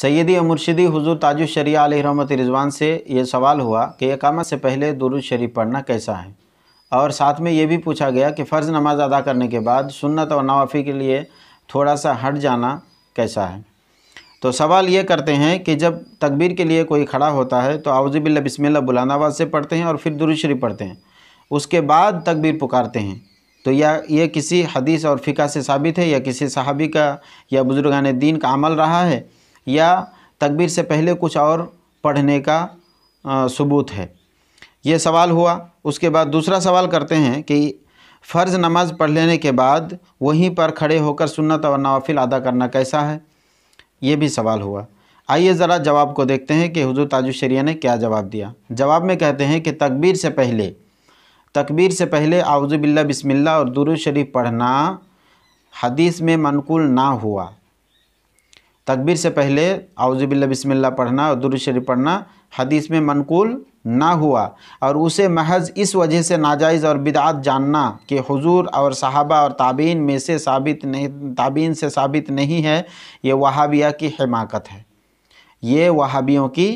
सैदी और मुर्शिदी हजूर ताजु शरिया रहमत रिजवान से ये सवाल हुआ कि एकामत से पहले दुरुज शरीफ पढ़ना कैसा है और साथ में ये भी पूछा गया कि फ़र्ज़ नमाज अदा करने के बाद सुन्नत और नवाफ़ी के लिए थोड़ा सा हट जाना कैसा है तो सवाल ये करते हैं कि जब तकबीर के लिए कोई खड़ा होता है तो आउजबिल्ल बिस्मिल्ला बुलानावाज से पढ़ते हैं और फिर दुरुशरी पढ़ते हैं उसके बाद तकबीर पुकारते हैं तो या ये किसी हदीस और फ़िका से साबित है या किसी सहाबी का या बुजुर्गान दीन का अमल रहा है या तकबीर से पहले कुछ और पढ़ने का सबूत है ये सवाल हुआ उसके बाद दूसरा सवाल करते हैं कि फ़र्ज़ नमाज़ पढ़ लेने के बाद वहीं पर खड़े होकर सुन्नत और नवाफिल अदा करना कैसा है ये भी सवाल हुआ आइए ज़रा जवाब को देखते हैं कि हजूर ताजुशरिया ने क्या जवाब दिया जवाब में कहते हैं कि तकबीर से पहले तकबीर से पहले आउज़बिल्ला बिस्मिल्ला और शरीफ पढ़ना हदीस में मनकूल ना हुआ तकबीर से पहले आउज़बिल्ला बिस्मिल्ला पढ़ना और दुरुद शरीफ पढ़ना हदीस में मनकूल ना हुआ और उसे महज इस वजह से नाजायज़ और बिदात जानना कि हुजूर और साहबा और ताबीन में से साबित नहीं ताबीन से साबित नहीं है ये वहाबिया की हिमाकत है ये वहाबियों की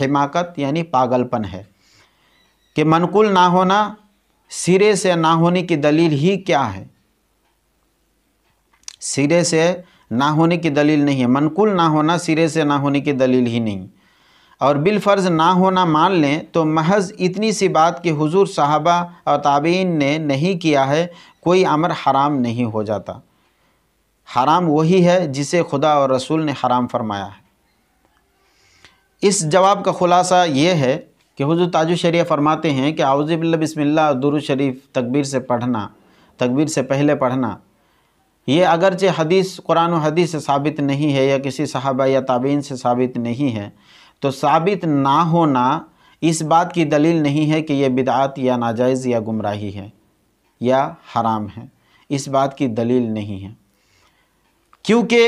हिमाकत यानी पागलपन है कि मनकूल ना होना सिरे से ना होने की दलील ही क्या है सिरे से ना होने की दलील नहीं है मनकुल ना होना सिरे से ना होने की दलील ही नहीं और बिलफ़र्ज़ ना होना मान लें तो महज इतनी सी बात कि हुजूर साहबा और ताबीन ने नहीं किया है कोई अमर हराम नहीं हो जाता हराम वही है जिसे खुदा और रसूल ने हराम फरमाया है इस जवाब का खुलासा ये है कि हुजूर ताजु शरीफ फरमाते हैं कि आउज़बिल्ल बसमिल्ला शरीफ तकबीर से पढ़ना तकबीर से पहले पढ़ना ये अगरचे हदीस कुरान हदीस से साबित नहीं है या किसी सहाबा या ताबीन से साबित नहीं है तो साबित ना होना इस बात की दलील नहीं है कि यह बिदात या नाजायज़ या गुमराही है या हराम है इस बात की दलील नहीं है क्योंकि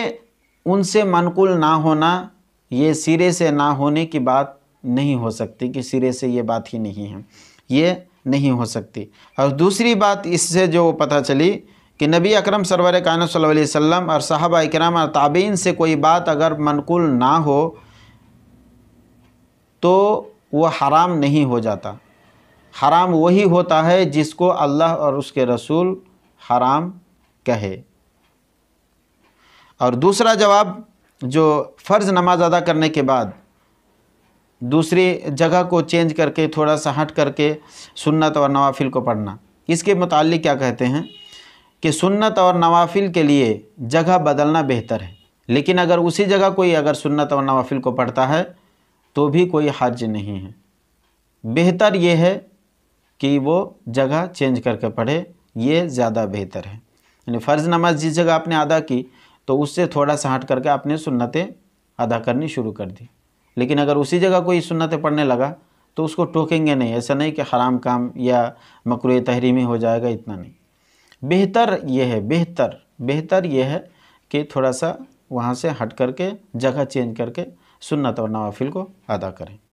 उनसे मनकुल ना होना ये सिरे से ना होने की बात नहीं हो सकती कि सिरे से ये बात ही नहीं है ये नहीं हो सकती और दूसरी बात इससे जो पता चली कि नबी अकरम सरवर कान सल्लम और साहबा कराम और ताबीन से कोई बात अगर मनकूल ना हो तो वह हराम नहीं हो जाता हराम वही होता है जिसको अल्लाह और उसके रसूल हराम कहे और दूसरा जवाब जो फ़र्ज़ नमाज अदा करने के बाद दूसरी जगह को चेंज करके थोड़ा सा हट करके सुन्नत और नवाफिल को पढ़ना इसके मतलब क्या कहते हैं कि सुन्नत और नवाफिल के लिए जगह बदलना बेहतर है लेकिन अगर उसी जगह कोई अगर सुन्नत और नवाफिल को पढ़ता है तो भी कोई हर्ज नहीं है बेहतर ये है कि वो जगह चेंज करके पढ़े ये ज़्यादा बेहतर है यानी फ़र्ज़ नमाज जिस जगह आपने अदा की तो उससे थोड़ा सा हट करके आपने सुन्नतें अदा करनी शुरू कर दी लेकिन अगर उसी जगह कोई सुन्नतें पढ़ने लगा तो उसको टोकेंगे नहीं ऐसा नहीं कि हराम काम या मकरू तहरीमी हो जाएगा इतना नहीं बेहतर ये है बेहतर बेहतर ये है कि थोड़ा सा वहाँ से हट करके जगह चेंज करके सुन्नत और नवाफिल को अदा करें